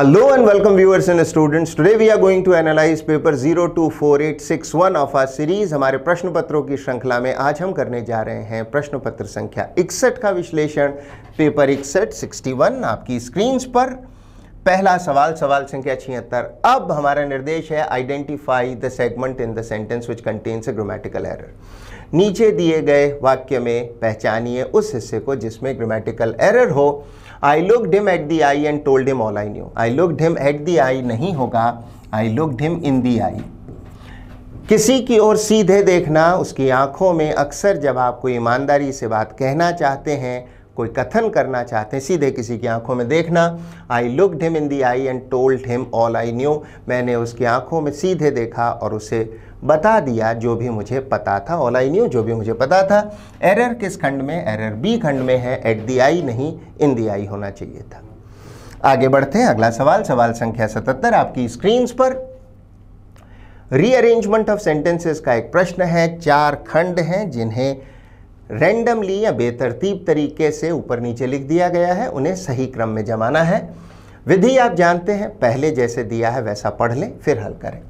Hello and welcome viewers and students. Today we are going to analyze paper 024861 of R series हमारे प्रश्न पत्रों की श्रृंखला में आज हम करने जा रहे हैं प्रश्न पत्र संख्या इकसठ का विश्लेषण पेपर इकसठ 61 आपकी स्क्रीन्स पर पहला सवाल सवाल संख्या छिहत्तर अब हमारा निर्देश है identify the segment in the sentence which contains a grammatical error नीचे दिए गए वाक्य में पहचानिए उस हिस्से को जिसमें ग्रामेटिकल एरर हो I look dim at the eye and told him all I knew I look dim at the eye नहीं होगा आई लुक डिम इन दी आई किसी की ओर सीधे देखना उसकी आंखों में अक्सर जब आप कोई ईमानदारी से बात कहना चाहते हैं कोई कथन करना चाहते हैं सीधे किसी की आंखों में देखना I look dim in the eye and told him all I knew मैंने उसकी आंखों में सीधे देखा और उसे बता दिया जो भी मुझे पता था ऑल आई न्यू जो भी मुझे पता था एरर किस खंड में एरर बी खंड में है एट दी आई नहीं इन दी आई होना चाहिए था आगे बढ़ते हैं अगला सवाल सवाल संख्या सतहत्तर आपकी स्क्रीन पर रीअरेंजमेंट ऑफ सेंटेंसेस का एक प्रश्न है चार खंड हैं जिन्हें रेंडमली या बेतरतीब तरीके से ऊपर नीचे लिख दिया गया है उन्हें सही क्रम में जमाना है विधि आप जानते हैं पहले जैसे दिया है वैसा पढ़ लें फिर हल करें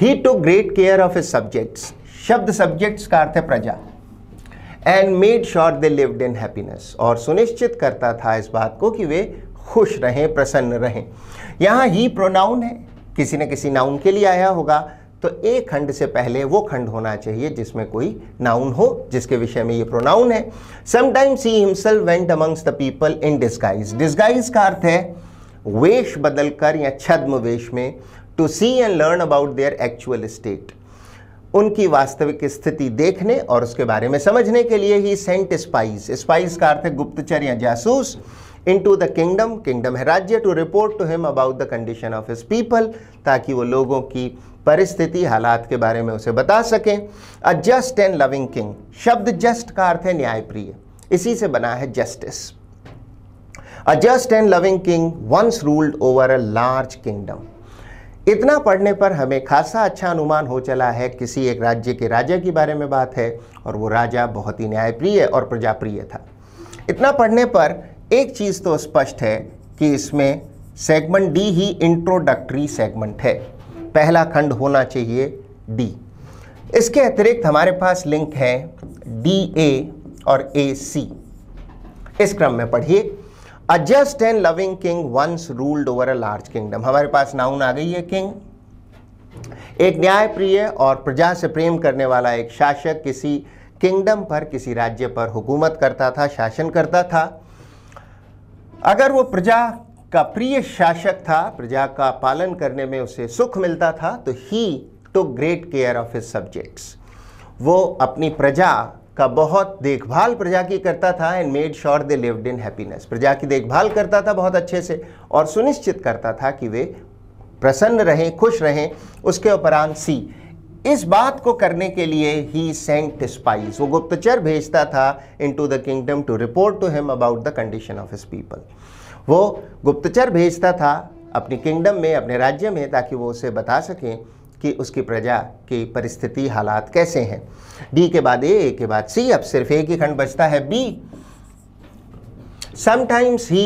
he took great care of a subjects शब्द सब्जेक्ट्स का अर्थ है प्रजा and made sure they lived in happiness और सुनिश्चित करता था इस बात को कि वे खुश रहें प्रसन्न रहें यहाँ ही प्रोनाउन है किसी न किसी नाउन के लिए आया होगा तो एक खंड से पहले वो खंड होना चाहिए जिसमें कोई नाउन हो जिसके विषय में ये प्रोनाउन है sometimes he himself went amongst the people in disguise disguise का अर्थ है वेश बदलकर या छद्म वेश में to see and learn about their actual state उनकी वास्तविक स्थिति देखने और उसके बारे में समझने के लिए ही सेंट स्पाइस स्पाइस का अर्थ है गुप्तचर या जासूस into the kingdom kingdom है राज्य to report to him about the condition of his people ताकि वो लोगों की परिस्थिति हालात के बारे में उसे बता सकें a just and loving king शब्द जस्ट का अर्थ है न्यायप्रिय इसी से बना है justice a just and loving king once ruled over a large kingdom इतना पढ़ने पर हमें खासा अच्छा अनुमान हो चला है किसी एक राज्य के राजा के बारे में बात है और वो राजा बहुत ही न्यायप्रिय और प्रजाप्रिय था इतना पढ़ने पर एक चीज़ तो स्पष्ट है कि इसमें सेगमेंट डी ही इंट्रोडक्टरी सेगमेंट है पहला खंड होना चाहिए डी इसके अतिरिक्त हमारे पास लिंक है डी ए और ए सी इस क्रम में पढ़िए a just and loving king once ruled over a large kingdom हमारे पास नाउन आ गई है किंग एक न्यायप्रिय और प्रजा से प्रेम करने वाला एक शासक किसी किंगडम पर किसी राज्य पर हुकूमत करता था शासन करता था अगर वो प्रजा का प्रिय शासक था प्रजा का पालन करने में उसे सुख मिलता था तो he took great care of his subjects वो अपनी प्रजा का बहुत देखभाल प्रजा की करता था and made sure they lived in happiness प्रजा की देखभाल करता था बहुत अच्छे से और सुनिश्चित करता था कि वे प्रसन्न रहें खुश रहें उसके उपरांत सी इस बात को करने के लिए ही सेंट स्पाइस वो गुप्तचर भेजता था into the kingdom to report to him about the condition of his people वो गुप्तचर भेजता था अपनी किंगडम में अपने राज्य में ताकि वो उसे बता सकें कि उसकी प्रजा की परिस्थिति हालात कैसे हैं डी के बाद ए ए के बाद सी अब सिर्फ एक ही खंड बचता है B sometimes he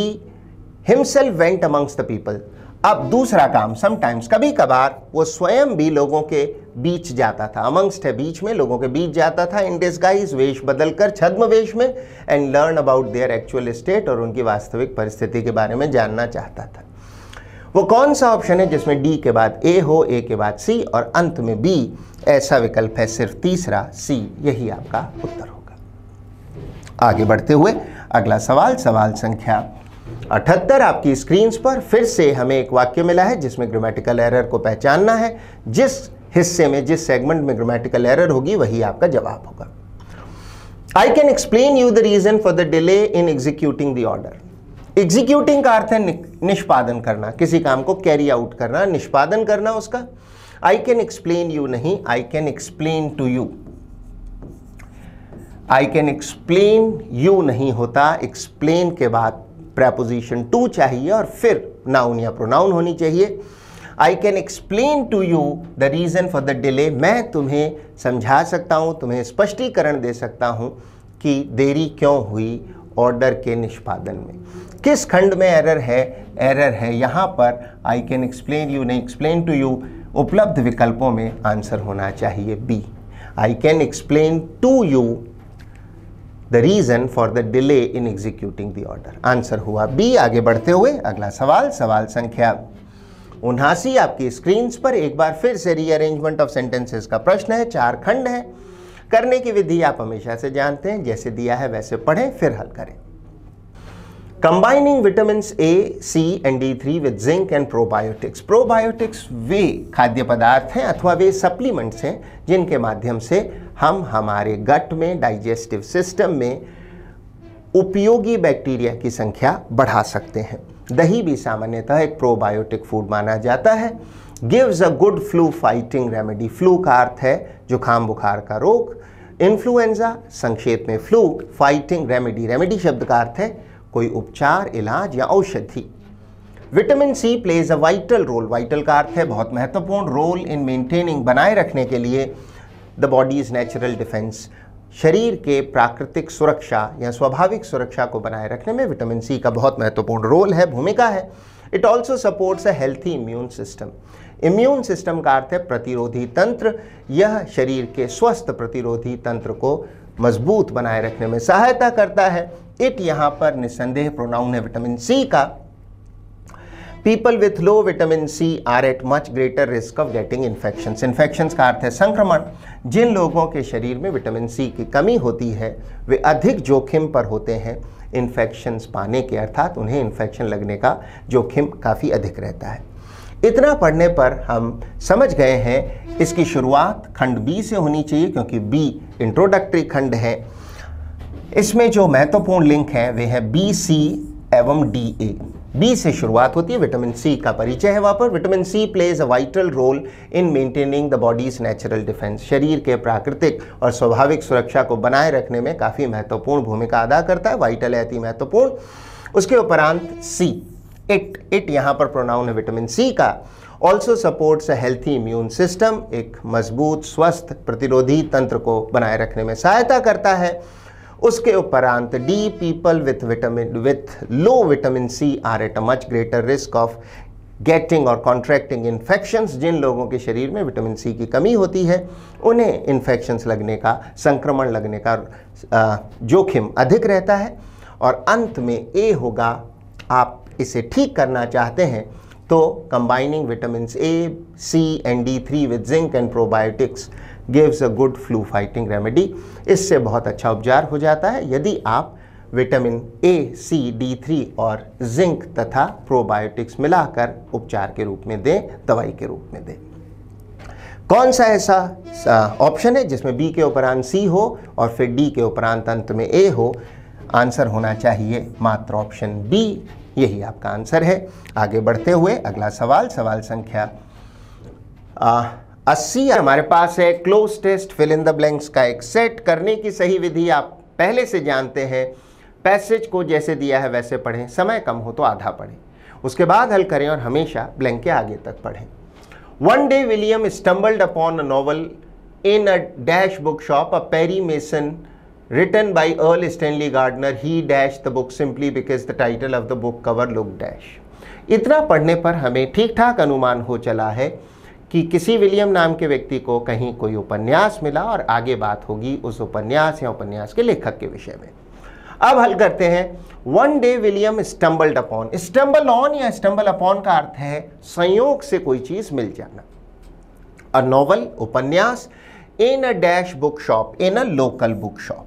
himself went amongst the people अब दूसरा काम समटाइम्स कभी कभार वो स्वयं भी लोगों के बीच जाता था अमंगस्ट है बीच में लोगों के बीच जाता था इन डिस्गाइज वेश बदल कर छद्म वेश में and learn about their actual state और उनकी वास्तविक परिस्थिति के बारे में जानना चाहता था वो कौन सा ऑप्शन है जिसमें डी के बाद ए हो ए के बाद सी और अंत में बी ऐसा विकल्प है सिर्फ तीसरा सी यही आपका उत्तर होगा आगे बढ़ते हुए अगला सवाल सवाल संख्या अठहत्तर आपकी स्क्रीन पर फिर से हमें एक वाक्य मिला है जिसमें ग्रामेटिकल एरर को पहचानना है जिस हिस्से में जिस सेगमेंट में ग्रामेटिकल एरर होगी वही आपका जवाब होगा I can explain you the reason for the delay in executing the order executing का अर्थ है निष्पादन करना किसी काम को कैरी आउट करना निष्पादन करना उसका आई कैन एक्सप्लेन यू नहीं I can explain to you I can explain you नहीं होता एक्सप्लेन के बाद प्रेपोजिशन टू चाहिए और फिर नाउन या प्रोनाउन होनी चाहिए I can explain to you the reason for the delay मैं तुम्हें समझा सकता हूँ तुम्हें स्पष्टीकरण दे सकता हूँ कि देरी क्यों हुई ऑर्डर के निष्पादन में किस खंड में एरर है एरर है यहाँ पर आई कैन एक्सप्लेन यू नहीं एक्सप्लेन टू यू उपलब्ध विकल्पों में आंसर होना चाहिए B I can explain to you the reason for the delay in executing the order answer हुआ बी आगे बढ़ते हुए अगला सवाल सवाल संख्या उन्हासी आपकी स्क्रीन पर एक बार फिर से रीअरेंजमेंट ऑफ सेंटेंसेस का प्रश्न है चार खंड है करने की विधि आप हमेशा से जानते हैं जैसे दिया है वैसे पढ़ें फिर हल करें vitamin A C and D three with zinc and probiotics probiotics वे खाद्य पदार्थ हैं अथवा वे सप्लीमेंट्स हैं जिनके माध्यम से हम हमारे गट में डाइजेस्टिव सिस्टम में उपयोगी बैक्टीरिया की संख्या बढ़ा सकते हैं दही भी सामान्यतः एक प्रोबायोटिक फूड माना जाता है gives a good flu fighting remedy flu का अर्थ है जुकाम बुखार का रोग इन्फ्लुएंजा संक्षेप में फ्लू फाइटिंग रेमेडी रेमेडी शब्द का अर्थ है कोई उपचार इलाज या औषधि vitamin C plays a vital role vital का अर्थ है बहुत महत्वपूर्ण रोल इन मेंटेनिंग बनाए रखने के लिए द बॉडीज नेचुरल डिफेंस शरीर के प्राकृतिक सुरक्षा या स्वाभाविक सुरक्षा को बनाए रखने में विटामिन सी का बहुत महत्वपूर्ण रोल है भूमिका है it also supports a healthy immune system immune system का अर्थ है प्रतिरोधी तंत्र यह शरीर के स्वस्थ प्रतिरोधी तंत्र को मजबूत बनाए रखने में सहायता करता है इट यहाँ पर निसंदेह प्रोनाउन है विटामिन सी का people with low vitamin C are at much greater risk of getting infection infections का अर्थ है संक्रमण जिन लोगों के शरीर में विटामिन सी की कमी होती है वे अधिक जोखिम पर होते हैं इन्फेक्शंस पाने के अर्थात उन्हें इन्फेक्शन लगने का जोखिम काफ़ी अधिक रहता है इतना पढ़ने पर हम समझ गए हैं इसकी शुरुआत खंड बी से होनी चाहिए क्योंकि बी इंट्रोडक्टरी खंड है इसमें जो महत्वपूर्ण लिंक हैं वे हैं बी सी एवं डी ए बी से शुरुआत होती है विटामिन सी का परिचय है वहाँ पर vitamin C plays a vital role in maintaining the body's natural defence शरीर के प्राकृतिक और स्वाभाविक सुरक्षा को बनाए रखने में काफ़ी महत्वपूर्ण भूमिका अदा करता है वाइटल है अति महत्वपूर्ण उसके उपरांत सी इट इट यहाँ पर प्रोनाउन है विटामिन सी का also supports healthy immune system एक मजबूत स्वस्थ प्रतिरोधी तंत्र को बनाए रखने में सहायता करता है उसके उपरांत D people with vitamin with low vitamin C are at a much greater risk of getting और कॉन्ट्रैक्टिंग इन्फेक्शंस जिन लोगों के शरीर में विटामिन सी की कमी होती है उन्हें इन्फेक्शंस लगने का संक्रमण लगने का जोखिम अधिक रहता है और अंत में ए होगा आप इसे ठीक करना चाहते हैं तो combining vitamin A C and D three with zinc and probiotics gives a good flu fighting remedy इससे बहुत अच्छा उपचार हो जाता है यदि आप vitamin A C D three और जिंक तथा प्रोबायोटिक्स मिलाकर उपचार के रूप में दें दवाई के रूप में दें कौन सा ऐसा ऑप्शन है जिसमें बी के उपरांत सी हो और फिर डी के उपरांत अंत में ए हो आंसर होना चाहिए मात्र ऑप्शन बी यही आपका आंसर है आगे बढ़ते हुए अगला सवाल सवाल संख्या अस्सी हमारे पास है cloze test fill in the blanks का एक सेट करने की सही विधि आप पहले से जानते हैं पैसेज को जैसे दिया है वैसे पढ़ें समय कम हो तो आधा पढ़ें उसके बाद हल करें और हमेशा ब्लैंक के आगे तक पढ़ें one day William stumbled upon a novel in a dash book shop a Perry Mason written by Earl Stanley Gardner. He dashed the book simply because the title of the book cover looked dash. इतना पढ़ने पर हमें ठीक ठाक अनुमान हो चला है कि किसी विलियम नाम के व्यक्ति को कहीं कोई उपन्यास मिला और आगे बात होगी उस उपन्यास या उपन्यास के लेखक के विषय में अब हल करते हैं one day William stumbled upon stumble on या स्टम्बल अपॉन का अर्थ है संयोग से कोई चीज़ मिल जाना अ नॉवल उपन्यास in a dash book shop in a local book shop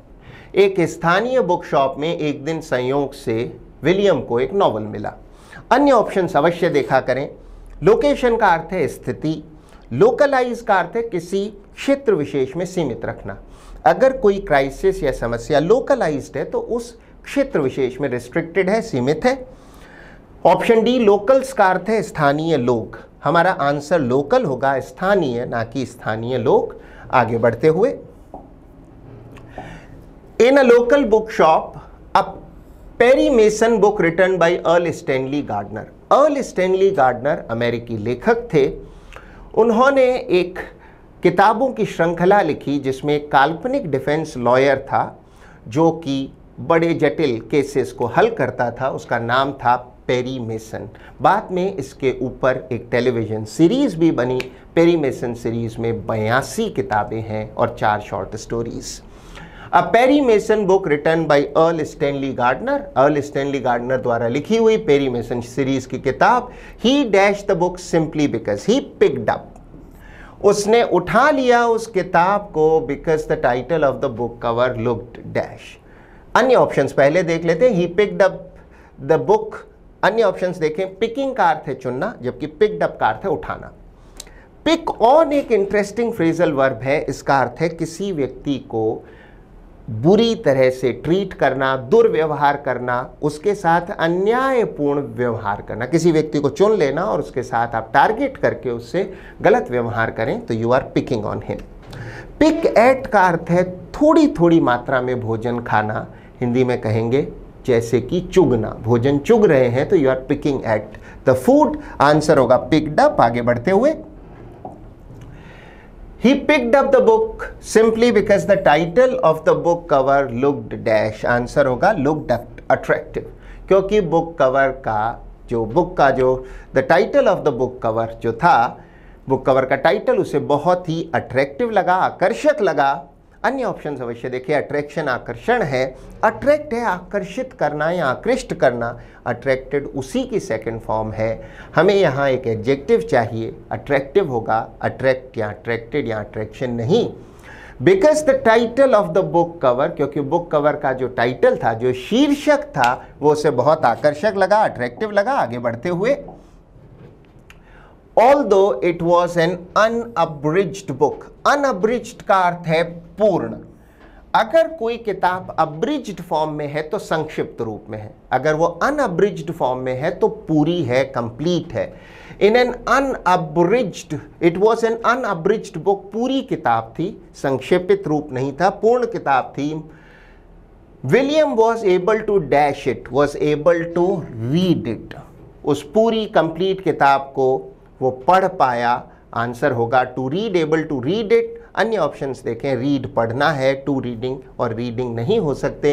एक स्थानीय बुक शॉप में एक दिन संयोग से विलियम को एक नॉवल मिला अन्य ऑप्शन अवश्य देखा करें लोकेशन का अर्थ है स्थिति लोकलाइज का अर्थ है किसी क्षेत्र विशेष में सीमित रखना अगर कोई क्राइसिस या समस्या लोकलाइज्ड है तो उस क्षेत्र विशेष में रिस्ट्रिक्टेड है सीमित है ऑप्शन डी लोकल्स का अर्थ है स्थानीय लोग हमारा आंसर लोकल होगा स्थानीय ना कि स्थानीय लोग आगे बढ़ते हुए in a local book shop a Perry Mason book written by Earl Stanley Gardner Earl Stanley Gardner अमेरिकी लेखक थे उन्होंने एक किताबों की श्रृंखला लिखी जिसमें एक काल्पनिक डिफेंस लॉयर था जो कि बड़े जटिल केसेस को हल करता था उसका नाम था पेरी मेसन बाद में इसके ऊपर एक टेलीविज़न सीरीज़ भी बनी पेरी मेसन सीरीज़ में बयासी किताबें हैं और चार short stories a Perry Mason book written by Earl Stanley Gardner Earl Stanley Gardner द्वारा लिखी हुई Perry Mason सीरीज की किताब ही dash the book simply because he picked up उसने उठा लिया उस किताब को because the title of the book cover looked dash अन्य ऑप्शन पहले देख लेते हैं he picked up the book अन्य ऑप्शन देखें पिकिंग का अर्थ है चुनना जबकि पिक्ड अप का अर्थ है उठाना पिक ऑन एक इंटरेस्टिंग फ्रेजल वर्ब है इसका अर्थ है किसी व्यक्ति को बुरी तरह से ट्रीट करना दुर्व्यवहार करना उसके साथ अन्यायपूर्ण व्यवहार करना किसी व्यक्ति को चुन लेना और उसके साथ आप टारगेट करके उससे गलत व्यवहार करें तो you are picking on him pick at का अर्थ है थोड़ी थोड़ी मात्रा में भोजन खाना हिंदी में कहेंगे जैसे कि चुगना भोजन चुग रहे हैं तो you are picking at the food answer होगा पिकडअप आगे बढ़ते हुए He picked up the book simply because the title of the book cover looked dash answer होगा looked attractive क्योंकि book cover का जो book का जो the title of the book cover जो था book cover का title उसे बहुत ही attractive लगा आकर्षक लगा अन्य ऑप्शन अवश्य देखिए अट्रैक्शन आकर्षण है अट्रैक्ट है आकर्षित करना या आकृष्ट करना अट्रैक्टेड उसी की सेकंड फॉर्म है हमें यहाँ एक एडजेक्टिव चाहिए अट्रैक्टिव होगा अट्रैक्ट या अट्रैक्टेड या अट्रैक्शन नहीं because the title of the book cover क्योंकि बुक कवर का जो टाइटल था जो शीर्षक था वो उसे बहुत आकर्षक लगा अट्रैक्टिव लगा आगे बढ़ते हुए although it was an unabridged book unabridged का अर्थ है पूर्ण अगर कोई किताब अब्रिज्ड फॉर्म में है तो संक्षिप्त रूप में है अगर वो अनअब्रिज्ड फॉर्म में है तो पूरी है कंप्लीट है in an unabridged it was an unabridged book पूरी किताब थी संक्षिप्त रूप नहीं था पूर्ण किताब थी William was able to dash it was able to read it उस पूरी कंप्लीट किताब को वो पढ़ पाया आंसर होगा to read able to read it अन्य ऑप्शंस देखें रीड पढ़ना है टू रीडिंग और रीडिंग नहीं हो सकते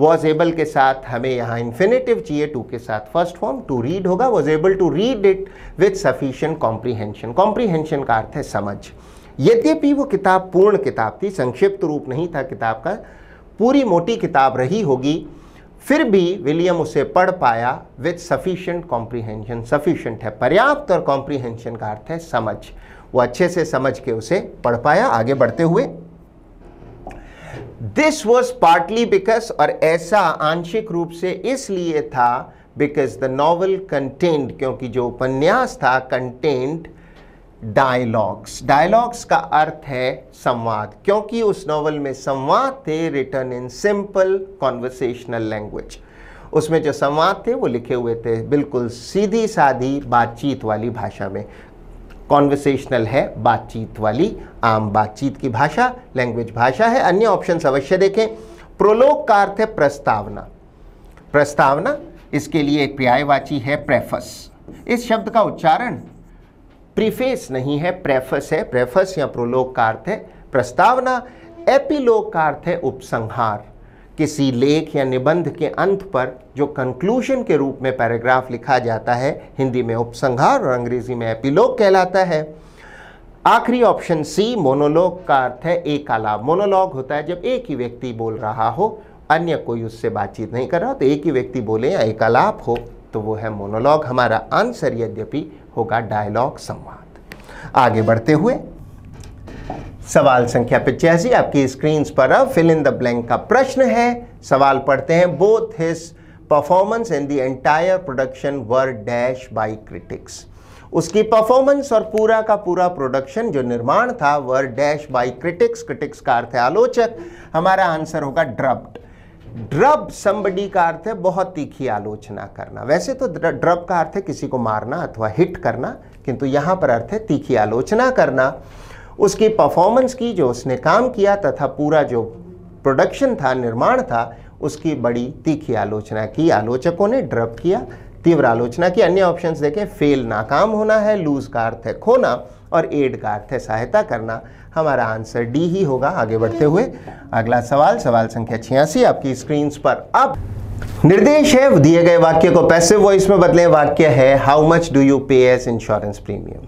वॉज एबल के साथ हमें यहाँ इन्फिनेटिव चाहिए टू के साथ फर्स्ट फॉर्म टू रीड होगा was able to read it with sufficient comprehension comprehension का अर्थ है समझ यद्यपि वो किताब पूर्ण किताब थी संक्षिप्त रूप नहीं था किताब का पूरी मोटी किताब रही होगी फिर भी विलियम उसे पढ़ पाया विथ सफिशियंट कॉम्प्रीहेंशन सफिशियंट है पर्याप्त और कॉम्प्रीहेंशन का अर्थ है समझ वो अच्छे से समझ के उसे पढ़ पाया आगे बढ़ते हुए दिस वॉज पार्टली बिकॉज और ऐसा आंशिक रूप से इसलिए था बिकॉज द नॉवल कंटेंट क्योंकि जो उपन्यास था कंटेंट डायलॉग्स डायलॉग्स का अर्थ है संवाद क्योंकि उस नॉवल में संवाद थे written in simple conversational language उसमें जो संवाद थे वो लिखे हुए थे बिल्कुल सीधी साधी बातचीत वाली भाषा में कॉन्वर्सेशनल है बातचीत वाली आम बातचीत की भाषा लैंग्वेज भाषा है अन्य ऑप्शन अवश्य देखें प्रोलोक का अर्थ है प्रस्तावना प्रस्तावना इसके लिए एक पर्यायवाची है प्रेफस इस शब्द का उच्चारण प्रीफेस नहीं है प्रेफस है प्रेफस या प्रोलोक का अर्थ है प्रस्तावना एपिलोक का अर्थ है उपसंहार किसी लेख या निबंध के अंत पर जो कंक्लूजन के रूप में पैराग्राफ लिखा जाता है हिंदी में उपसंहार और अंग्रेजी में एपिलोग कहलाता है आखिरी ऑप्शन सी मोनोलॉग का अर्थ है एक आलाप मोनोलॉग होता है जब एक ही व्यक्ति बोल रहा हो अन्य कोई उससे बातचीत नहीं कर रहा हो तो एक ही व्यक्ति बोले या एक आलाप हो तो वो है मोनोलॉग हमारा आंसर यद्यपि होगा डायलॉग संवाद आगे बढ़ते हुए सवाल संख्या पिचासी आपकी स्क्रीन पर अब फिल इन द ब्लैंक का प्रश्न है सवाल पढ़ते हैं both his performance in the production were dash by critics उसकी परफॉर्मेंस और पूरा का पूरा प्रोडक्शन जो निर्माण था were dash by critics critics का अर्थ है आलोचक हमारा आंसर होगा ड्रब्ड ड्रब संबडी का अर्थ है बहुत तीखी आलोचना करना वैसे तो ड्रब का अर्थ है किसी को मारना अथवा हिट करना किंतु यहां पर अर्थ है तीखी आलोचना करना उसकी परफॉर्मेंस की जो उसने काम किया तथा पूरा जो प्रोडक्शन था निर्माण था उसकी बड़ी तीखी आलोचना की आलोचकों ने ड्रप किया तीव्र आलोचना की अन्य ऑप्शंस देखें फेल नाकाम होना है लूज का अर्थ है खोना और एड का अर्थ है सहायता करना हमारा आंसर डी ही होगा आगे बढ़ते हुए अगला सवाल सवाल संख्या छियासी आपकी स्क्रीन पर अब निर्देश है दिए गए वाक्य को पैसिव वॉइस में बदले वाक्य है how much do you pay as insurance premium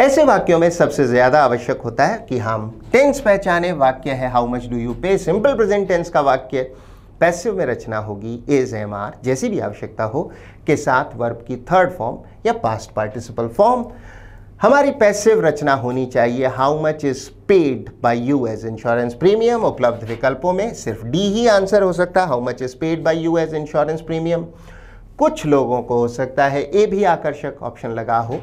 ऐसे वाक्यों में सबसे ज़्यादा आवश्यक होता है कि हम टेंस पहचाने वाक्य है how much do you pay simple present tense का वाक्य पैसिव में रचना होगी एज एम आर जैसी भी आवश्यकता हो के साथ वर्ब की थर्ड फॉर्म या पास्ट पार्टिसिपल फॉर्म हमारी पैसिव रचना होनी चाहिए how much is paid by you as insurance premium उपलब्ध विकल्पों में सिर्फ डी ही आंसर हो सकता है how much is paid by you as insurance premium कुछ लोगों को हो सकता है ए भी आकर्षक ऑप्शन लगा हो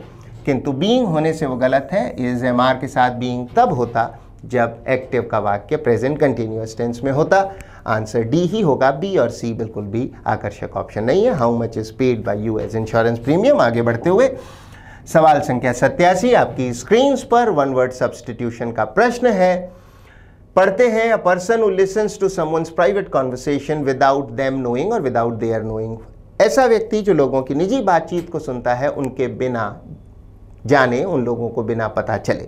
किंतु बीइंग होने से वो गलत है इज एम आर के साथ बीइंग तब होता जब एक्टिव का वाक्य प्रेजेंट कंटिन्यूस टेंस में होता आंसर डी ही होगा बी और सी बिल्कुल भी आकर्षक ऑप्शन नहीं है how much is paid by you as insurance premium आगे बढ़ते हुए सवाल संख्या सत्यासी आपकी स्क्रीन पर वन वर्ड सब्सटीट्यूशन का प्रश्न है पढ़ते हैं a person who listens to someone private conversation without them knowing और विदाउट देयर नोइंग ऐसा व्यक्ति जो लोगों की निजी बातचीत को सुनता है उनके बिना जाने उन लोगों को बिना पता चले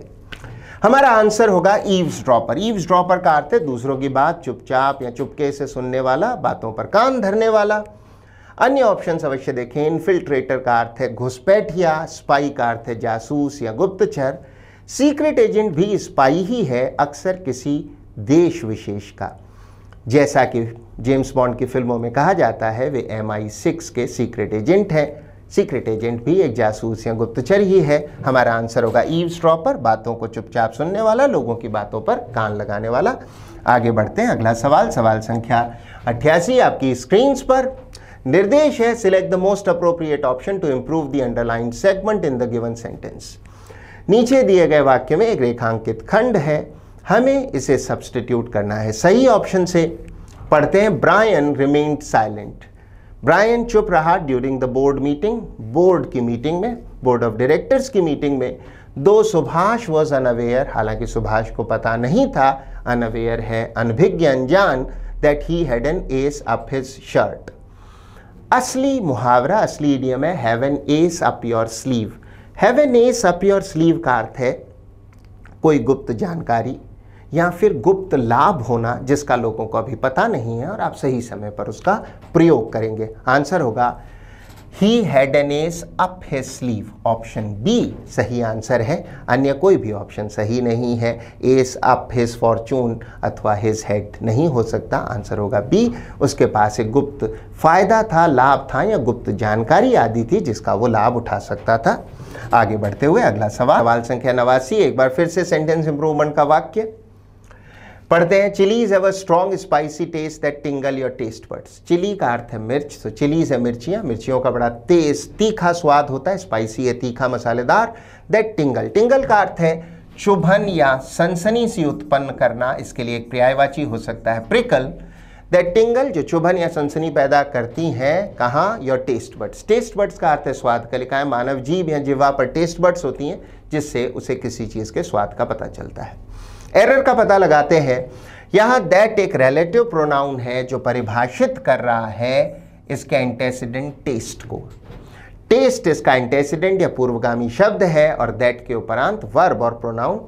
हमारा आंसर होगा ईव्स ड्रॉपर ईव्स ड्रॉपर का अर्थ है दूसरों की बात चुपचाप या चुपके से सुनने वाला बातों पर कान धरने वाला अन्य ऑप्शन अवश्य देखें इन्फिल्ट्रेटर का अर्थ है घुसपैठिया स्पाई का अर्थ है जासूस या गुप्तचर सीक्रेट एजेंट भी स्पाई ही है अक्सर किसी देश विशेष का जैसा कि जेम्स बॉन्ड की फिल्मों में कहा जाता है वे एम आई सिक्स के सीक्रेट एजेंट हैं सीक्रेट एजेंट भी एक जासूस या गुप्तचर ही है हमारा आंसर होगा ईव स्ट्रॉपर बातों को चुपचाप सुनने वाला लोगों की बातों पर कान लगाने वाला आगे बढ़ते हैं अगला सवाल सवाल संख्या अट्ठासी आपकी स्क्रीन्स पर निर्देश है select the most appropriate option to improve the underline segment in the given sentence नीचे दिए गए वाक्य में एक रेखांकित खंड है हमें इसे सब्सटीट्यूट करना है सही ऑप्शन से पढ़ते हैं ब्रायन रिमेन्ड साइलेंट ब्रायन चुप रहा during the board meeting board की मीटिंग में बोर्ड ऑफ डायरेक्टर्स की मीटिंग में दो सुभाष वॉज अनअवेयर हालांकि सुभाष को पता नहीं था अनअवेयर है अनभिज्ञ अनजान that he had an ace up his shirt असली मुहावरा असली इडियम है have an ace up your sleeve have an ace up your sleeve का अर्थ है कोई गुप्त जानकारी या फिर गुप्त लाभ होना जिसका लोगों को अभी पता नहीं है और आप सही समय पर उसका प्रयोग करेंगे आंसर होगा he had an ace up his sleeve option B सही आंसर है अन्य कोई भी ऑप्शन सही नहीं है एस अप हिज फॉर्चून अथवा हिज हेड नहीं हो सकता आंसर होगा बी उसके पास एक गुप्त फायदा था लाभ था या गुप्त जानकारी आदि थी जिसका वो लाभ उठा सकता था आगे बढ़ते हुए अगला सवाल सवाल संख्या नवासी एक बार फिर से सेंटेंस इंप्रूवमेंट का वाक्य पढ़ते हैं chillies have a strong spicy taste that tingle your taste buds chilli का अर्थ है मिर्च तो चिलीज है मिर्चियाँ मिर्चियों का बड़ा तेज तीखा स्वाद होता है स्पाइसी है तीखा मसालेदार दैट टिंगल टिंगल का अर्थ है चुभन या सनसनी सी उत्पन्न करना इसके लिए एक पर्यायवाची हो सकता है प्रिकल दैट टिंगल जो चुभन या सनसनी पैदा करती हैं कहाँ your taste buds taste buds का अर्थ है स्वाद का लिखा है मानव जीव या जिवा पर टेस्ट बर्ड्स होती हैं जिससे उसे किसी चीज़ के स्वाद का पता चलता है एरर का पता लगाते हैं यहाँ दैट एक रिलेटिव प्रोनाउन है जो परिभाषित कर रहा है इसके एंटेसिडेंट टेस्ट को टेस्ट इसका एंटेसिडेंट या पूर्वगामी शब्द है और दैट के उपरांत वर्ब और प्रोनाउन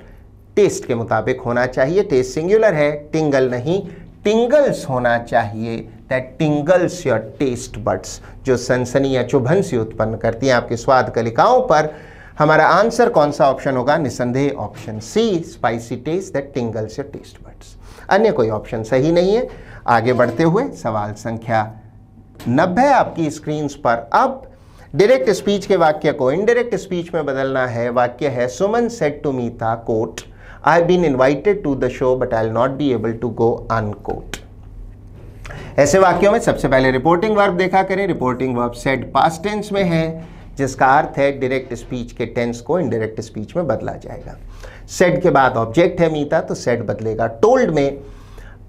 टेस्ट के मुताबिक होना चाहिए टेस्ट सिंगुलर है टिंगल नहीं टिंगल्स होना चाहिए that tingles your taste buds जो सनसनी या चुभन सी उत्पन्न करती हैं आपके स्वाद कलिकाओं पर हमारा आंसर कौन सा ऑप्शन होगा निसंदेह option C spicy taste that tingles your taste buds अन्य कोई ऑप्शन सही नहीं है आगे बढ़ते हुए सवाल संख्या नब्बे आपकी स्क्रीन पर अब डायरेक्ट स्पीच के वाक्य को इनडायरेक्ट स्पीच में बदलना है वाक्य है Suman said to Meeta quote I been invited to the show but I not be able to go unquote ऐसे वाक्यों में सबसे पहले रिपोर्टिंग वर्ब देखा करें reporting verb said past tense में है जिसका अर्थ है डायरेक्ट स्पीच के टेंस को इनडायरेक्ट स्पीच में बदला जाएगा सेड के बाद ऑब्जेक्ट है मीता तो सेड बदलेगा टोल्ड में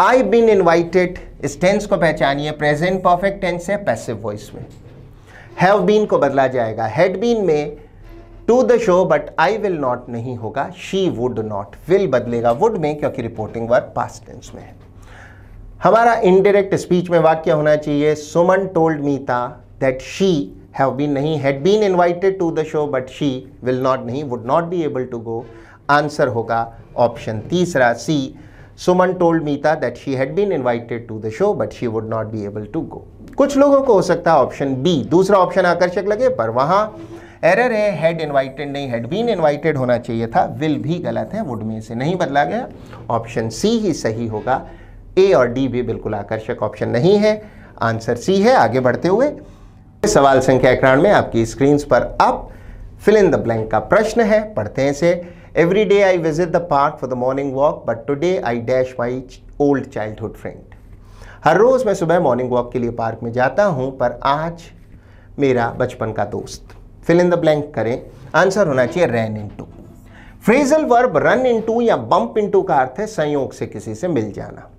आई बीन इन्वाइटेड इस टेंस को पहचानिए प्रेजेंट परफेक्ट टेंस है पैसिव वॉइस में हैव बीन को बदला जाएगा हैड बीन में to the show but I will not नहीं होगा शी वुड नॉट विल बदलेगा वुड में क्योंकि रिपोर्टिंग वर्क पास्ट टेंस में है हमारा इनडायरेक्ट स्पीच में वाक्य होना चाहिए Suman told Meeta that she have been नहीं had been invited to the show but she will not नहीं would not be able to go answer होगा ऑप्शन तीसरा C Suman told Meeta that she had been invited to the show but she would not be able to go कुछ लोगों को हो सकता है option B दूसरा ऑप्शन आकर्षक लगे पर वहाँ एरर है हैड इनवाइटेड नहीं हैड बीन इनवाइटेड होना चाहिए था विल भी गलत है वुड में से नहीं बदला गया ऑप्शन सी ही सही होगा ए और डी भी बिल्कुल आकर्षक ऑप्शन नहीं है आंसर सी है आगे बढ़ते हुए सवाल संख्या में आपकी स्क्रीन पर अब फिल इन द ब्लैंक का प्रश्न है पढ़ते हैं इसे every day I visit the park for the morning walk but today I dash my old childhood friend हर रोज़ मैं सुबह मॉर्निंग वॉक के लिए पार्क में जाता हूं पर आज मेरा बचपन का दोस्त फिल इन द ब्लैंक करें आंसर होना चाहिए ran into phrasal verb run into या बंप इन टू का अर्थ है संयोग से किसी से मिल जाना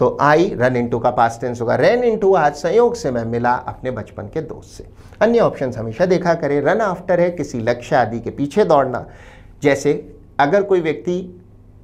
तो आई रन इनटू का पास टेंस होगा रन इनटू आज संयोग से मैं मिला अपने बचपन के दोस्त से अन्य ऑप्शन हमेशा देखा करें रन आफ्टर है किसी लक्ष्य आदि के पीछे दौड़ना जैसे अगर कोई व्यक्ति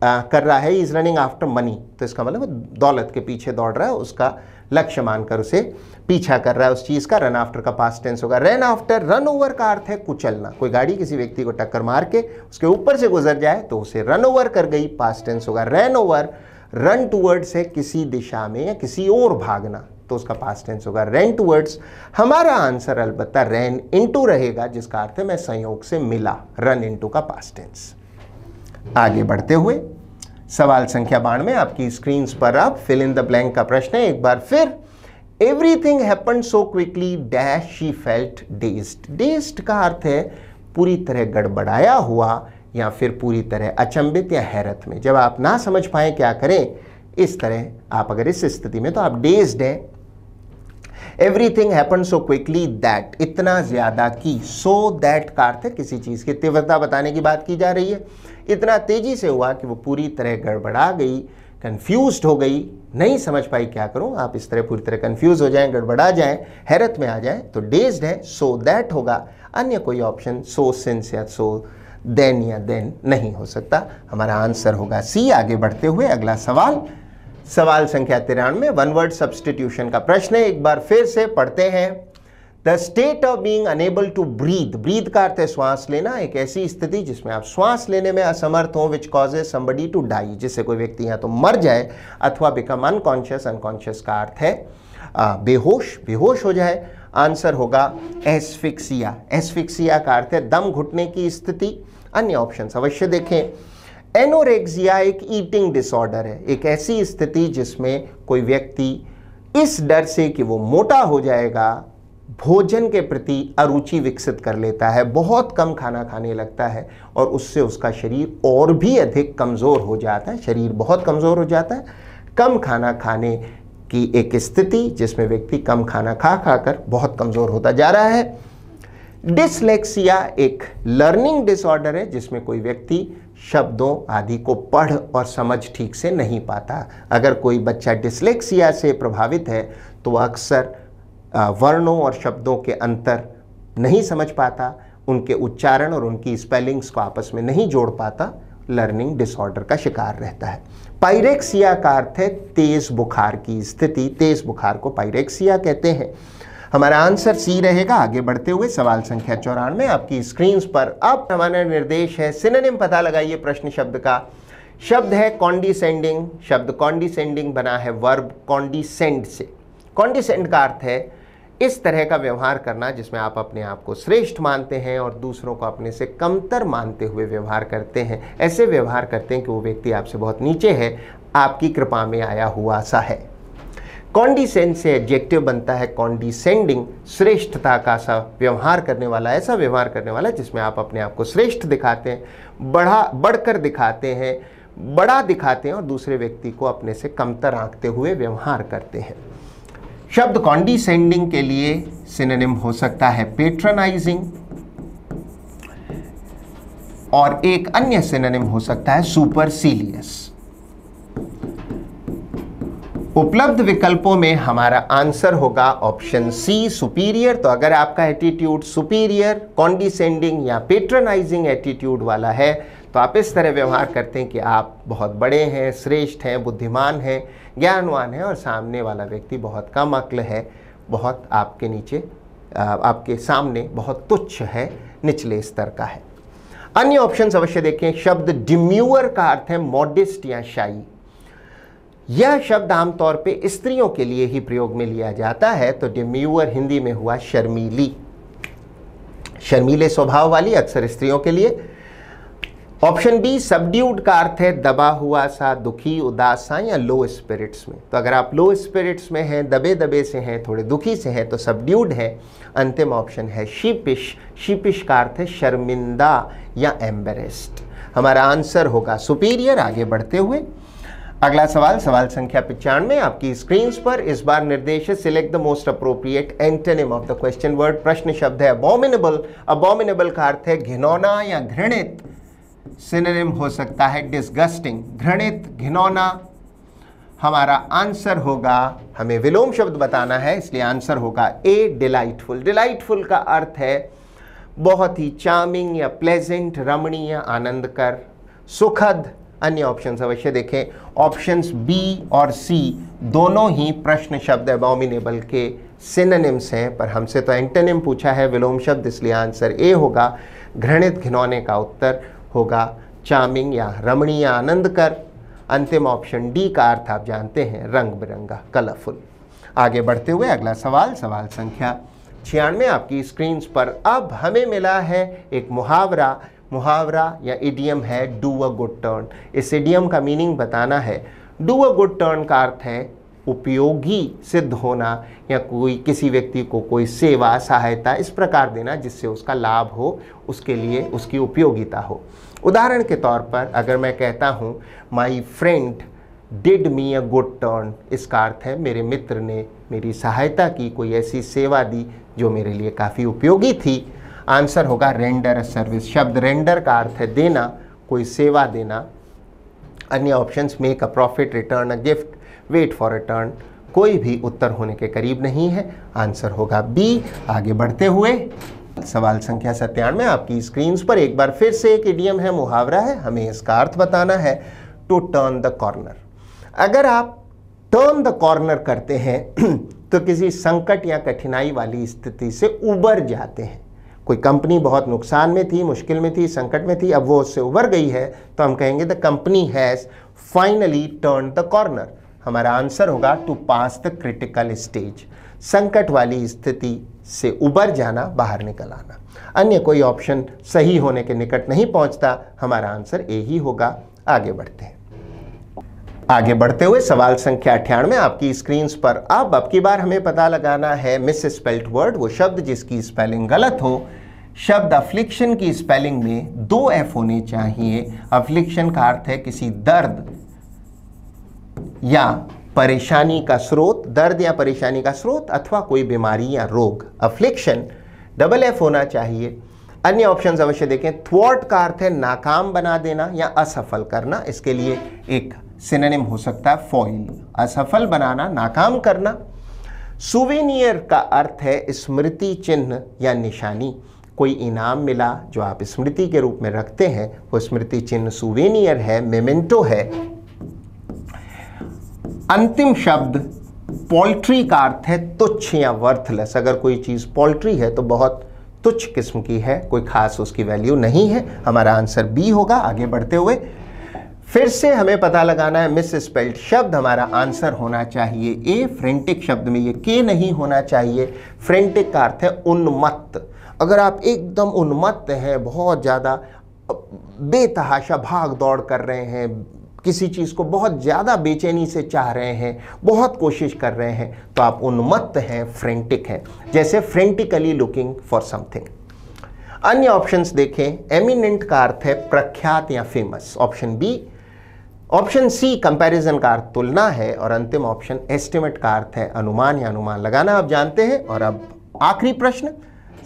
आ, कर रहा है इज़ रनिंग आफ्टर मनी तो इसका मतलब दौलत के पीछे दौड़ रहा है उसका लक्ष्य मानकर उसे पीछा कर रहा है उस चीज़ का रन आफ्टर का पास टेंस होगा रन आफ्टर रन ओवर का अर्थ है कुचलना कोई गाड़ी किसी व्यक्ति को टक्कर मार के उसके ऊपर से गुजर जाए तो उसे रन ओवर कर गई पास टेंस होगा रन ओवर रन टूवर्ड्स है किसी दिशा में या किसी और भागना तो उसका पास टेंस होगा रेन टूवर्ड्स हमारा आंसर अलबत्ता रेन इनटू रहेगा जिसका अर्थ है मैं संयोग से मिला रन इनटू का पास टेंस आगे बढ़ते हुए सवाल संख्या बाण में आपकी स्क्रीन पर आप फिल इन द ब्लैंक का प्रश्न है एक बार फिर everything happen so quickly dash she felt dazed dazed का अर्थ है पूरी तरह गड़बड़ाया हुआ या फिर पूरी तरह अचंबित या हैरत में जब आप ना समझ पाए क्या करें इस तरह आप अगर इस स्थिति में तो आप डेज्ड हैं everything happen so quickly that इतना ज़्यादा कि सो दैट का अर्थ किसी चीज़ की तीव्रता बताने की बात की जा रही है इतना तेज़ी से हुआ कि वो पूरी तरह गड़बड़ा गई कन्फ्यूज हो गई नहीं समझ पाई क्या करूं आप इस तरह पूरी तरह कन्फ्यूज हो जाएं गड़बड़ा जाएं हैरत में आ जाएं तो डेज्ड है सो दैट होगा अन्य कोई ऑप्शन सो सिंस या सो देन या देन नहीं हो सकता हमारा आंसर होगा सी आगे बढ़ते हुए अगला सवाल सवाल संख्या तिरानवे वन वर्ड सब्सटीट्यूशन का प्रश्न है एक बार फिर से पढ़ते हैं the state of being unable to breathe breathe का अर्थ है श्वास लेना एक ऐसी स्थिति जिसमें आप श्वास लेने में असमर्थ हो which causes somebody to die जिससे कोई व्यक्ति या तो मर जाए अथवा बिकम अनकॉन्शियस अनकॉन्शियस का अर्थ है आ, बेहोश बेहोश हो जाए आंसर होगा एस्फिक्सिया एस्फिक्सिया का अर्थ है दम घुटने की स्थिति अन्य ऑप्शन अवश्य देखें एनोरेक्सिया एक ईटिंग डिसऑर्डर है एक ऐसी स्थिति जिसमें कोई व्यक्ति इस डर से कि वो मोटा हो जाएगा भोजन के प्रति अरुचि विकसित कर लेता है बहुत कम खाना खाने लगता है और उससे उसका शरीर और भी अधिक कमज़ोर हो जाता है शरीर बहुत कमज़ोर हो जाता है कम खाना खाने की एक स्थिति जिसमें व्यक्ति कम खाना खा खा कर बहुत कमज़ोर होता जा रहा है डिसलेक्सिया एक लर्निंग डिसऑर्डर है जिसमें कोई व्यक्ति शब्दों आदि को पढ़ और समझ ठीक से नहीं पाता अगर कोई बच्चा डिसलेक्सिया से प्रभावित है तो अक्सर वर्णों और शब्दों के अंतर नहीं समझ पाता उनके उच्चारण और उनकी स्पेलिंग्स को आपस में नहीं जोड़ पाता लर्निंग डिसऑर्डर का शिकार रहता है पायरेक्सिया का अर्थ है तेज़ बुखार की स्थिति तेज़ बुखार को पायरेक्सिया कहते हैं हमारा आंसर सी रहेगा आगे बढ़ते हुए सवाल संख्या चौरानवे आपकी स्क्रीन पर अब हमारा निर्देश है सिनेम पता लगाइए प्रश्न शब्द का शब्द है कॉन्डिसेंडिंग शब्द कॉन्डिसेंडिंग बना है वर्ब कॉन्डिसेंड से कॉन्डिसेंड का अर्थ है इस तरह का व्यवहार करना जिसमें आप अपने आप को श्रेष्ठ मानते हैं और दूसरों को अपने से कमतर मानते हुए व्यवहार करते हैं ऐसे व्यवहार करते हैं कि वो व्यक्ति आपसे बहुत नीचे है आपकी कृपा में आया हुआ सा है कॉन्डिसेंड से एडजेक्टिव बनता है कॉन्डिसेंडिंग श्रेष्ठता का सा व्यवहार करने वाला ऐसा व्यवहार करने वाला जिसमें आप अपने आप को श्रेष्ठ दिखाते हैं बढ़ा बढ़कर दिखाते हैं बड़ा दिखाते हैं और दूसरे व्यक्ति को अपने से कमतर आंकते हुए व्यवहार करते हैं शब्द कॉन्डिसेंडिंग के लिए सिनेनिम हो सकता है पेट्रनाइजिंग और एक अन्य सिनेनिम हो सकता है सुपरसीलियस उपलब्ध विकल्पों में हमारा आंसर होगा ऑप्शन सी सुपीरियर तो अगर आपका एटीट्यूड सुपीरियर कॉन्डिसेंडिंग या पेट्रनाइजिंग एटीट्यूड वाला है तो आप इस तरह व्यवहार करते हैं कि आप बहुत बड़े हैं श्रेष्ठ हैं बुद्धिमान हैं ज्ञानवान हैं और सामने वाला व्यक्ति बहुत कम अक्ल है बहुत आपके नीचे आपके सामने बहुत तुच्छ है निचले स्तर का है अन्य ऑप्शन अवश्य देखें शब्द डिम्यूअर का अर्थ है मॉडिस्ट या शाई यह शब्द आमतौर पे स्त्रियों के लिए ही प्रयोग में लिया जाता है तो डिम्यूअर हिंदी में हुआ शर्मीली शर्मीले स्वभाव वाली अक्सर स्त्रियों के लिए ऑप्शन बी सबड्यूड का अर्थ है दबा हुआ सा दुखी उदास सा या लो स्पिरिट्स में तो अगर आप लो स्पिरिट्स में हैं दबे दबे से हैं थोड़े दुखी से हैं तो सबड्यूड है अंतिम ऑप्शन है शीपिश शीपिश का अर्थ है शर्मिंदा या एम्बेरेस्ड हमारा आंसर होगा सुपीरियर आगे बढ़ते हुए अगला सवाल सवाल संख्या पिचानवे आपकी स्क्रीन पर इस बार निर्देश select the most appropriate antonym of the question word प्रश्न शब्द है अबोमिनेबल अबोमिनेबल का अर्थ है घिनौना या घृणित सिनेम हो सकता है डिस्गस्टिंग घृणित घिनौना हमारा आंसर होगा हमें विलोम शब्द बताना है इसलिए आंसर होगा ए डिलाइटफुल डिलाइटफुल का अर्थ है बहुत ही चार्मिंग या प्लेजेंट रमणीय आनंद कर सुखद अन्य ऑप्शन अवश्य देखें ऑप्शन बी और सी दोनों ही प्रश्न शब्द एबॉमिनेबल के सिननिम्स हैं पर हमसे तो एंटेनिम पूछा है विलोम शब्द इसलिए आंसर ए होगा घृणित घिनौने का उत्तर होगा चामिंग या रमणीय आनंद कर अंतिम ऑप्शन डी का अर्थ आप जानते हैं रंग बिरंगा कलरफुल आगे बढ़ते हुए अगला सवाल सवाल संख्या छियानवे आपकी स्क्रीन पर अब हमें मिला है एक मुहावरा मुहावरा या इडियम है डू अ गुड टर्न इस इडियम का मीनिंग बताना है डू अ गुड टर्न का अर्थ है उपयोगी सिद्ध होना या कोई किसी व्यक्ति को कोई सेवा सहायता इस प्रकार देना जिससे उसका लाभ हो उसके लिए उसकी उपयोगिता हो उदाहरण के तौर पर अगर मैं कहता हूँ my friend did me a good turn इसका अर्थ है मेरे मित्र ने मेरी सहायता की कोई ऐसी सेवा दी जो मेरे लिए काफ़ी उपयोगी थी आंसर होगा रेंडर सर्विस शब्द रेंडर का अर्थ है देना कोई सेवा देना अन्य options make a profit return a gift wait for return कोई भी उत्तर होने के करीब नहीं है आंसर होगा बी आगे बढ़ते हुए सवाल संख्या सत्यानवे आपकी स्क्रीन पर एक बार फिर से एक इडियम है मुहावरा है हमें इसका अर्थ बताना है टू टर्न द कॉर्नर अगर आप टर्न द कॉर्नर करते हैं तो किसी संकट या कठिनाई वाली स्थिति से उबर जाते हैं कोई कंपनी बहुत नुकसान में थी मुश्किल में थी संकट में थी अब वो उससे उभर गई है तो हम कहेंगे the company has finally turn the corner हमारा आंसर होगा to pass the critical stage संकट वाली स्थिति से उबर जाना बाहर निकल आना अन्य कोई ऑप्शन सही होने के निकट नहीं पहुंचता हमारा आंसर ए ही होगा आगे बढ़ते हैं आगे बढ़ते हुए सवाल संख्या अठानवे आपकी स्क्रीन पर अब अब की बार हमें पता लगाना है मिस स्पेल्ट वर्ड वो शब्द जिसकी स्पेलिंग गलत हो शब्द अफ्लिक्शन की स्पेलिंग में दो एफ होने चाहिए अफ्लिक्शन का अर्थ है किसी दर्द या परेशानी का स्रोत दर्द या परेशानी का स्रोत अथवा कोई बीमारी या रोग अफ्लिक्शन डबल एफ होना चाहिए अन्य ऑप्शंस अवश्य देखें थ्वॉट का अर्थ है नाकाम बना देना या असफल करना इसके लिए एक सिनेम हो सकता है फॉइल असफल बनाना नाकाम करना सुवेनियर का अर्थ है स्मृति चिन्ह या निशानी कोई इनाम मिला जो आप स्मृति के रूप में रखते हैं वो स्मृति चिन्ह सुवेनियर है मेमेंटो है अंतिम शब्द पोल्ट्री का अर्थ है तुच्छ या वर्थलेस अगर कोई चीज़ पोल्ट्री है तो बहुत तुच्छ किस्म की है कोई खास उसकी वैल्यू नहीं है हमारा आंसर बी होगा आगे बढ़ते हुए फिर से हमें पता लगाना है मिस स्पेल्ड शब्द हमारा आंसर होना चाहिए ए फ्रेंटिक शब्द में ये के नहीं होना चाहिए फ्रेंटिक का अर्थ है उन्मत्त अगर आप एकदम उन्मत्त हैं बहुत ज़्यादा बेतहाशा भाग दौड़ कर रहे हैं किसी चीज़ को बहुत ज़्यादा बेचैनी से चाह रहे हैं बहुत कोशिश कर रहे हैं तो आप उन्मत्त हैं फ्रेंटिक हैं जैसे फ्रेंटिकली लुकिंग फॉर समथिंग अन्य ऑप्शंस देखें एमिनेंट का अर्थ है प्रख्यात या famous option B option C comparison का अर्थ तुलना है और अंतिम ऑप्शन एस्टिमेट का अर्थ है अनुमान या अनुमान लगाना आप जानते हैं और अब आखिरी प्रश्न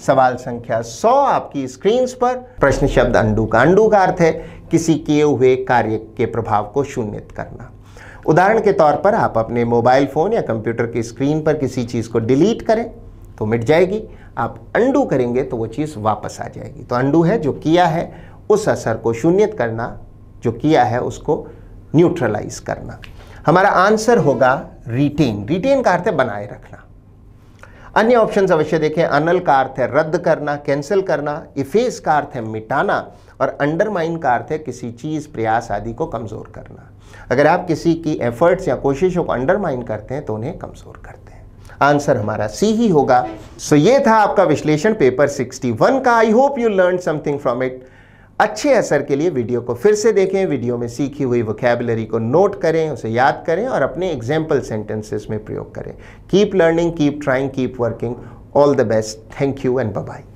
सवाल संख्या 100 आपकी स्क्रीन पर प्रश्न शब्द अंडू का अंडू का अर्थ है किसी किए हुए कार्य के प्रभाव को शून्य करना उदाहरण के तौर पर आप अपने मोबाइल फ़ोन या कंप्यूटर की स्क्रीन पर किसी चीज़ को डिलीट करें तो मिट जाएगी आप अंडू करेंगे तो वो चीज़ वापस आ जाएगी तो अंडू है जो किया है उस असर को शून्य करना जो किया है उसको न्यूट्रलाइज करना हमारा आंसर होगा रिटेन रिटेन का अर्थ है बनाए रखना अन्य ऑप्शन अवश्य देखें अनल का अर्थ है रद्द करना कैंसिल करना इफेस का अर्थ है मिटाना और अंडरमाइन का अर्थ है किसी चीज़ प्रयास आदि को कमज़ोर करना अगर आप किसी की एफर्ट्स या कोशिशों को अंडरमाइन करते हैं तो उन्हें कमज़ोर करते हैं आंसर हमारा सी ही होगा सो so, ये था आपका विश्लेषण पेपर 61 का I hope you learn something from it अच्छे असर के लिए वीडियो को फिर से देखें वीडियो में सीखी हुई वोकेबलरी को नोट करें उसे याद करें और अपने एग्जाम्पल सेंटेंसेस में प्रयोग करें keep learning keep trying keep working all the best thank you and bye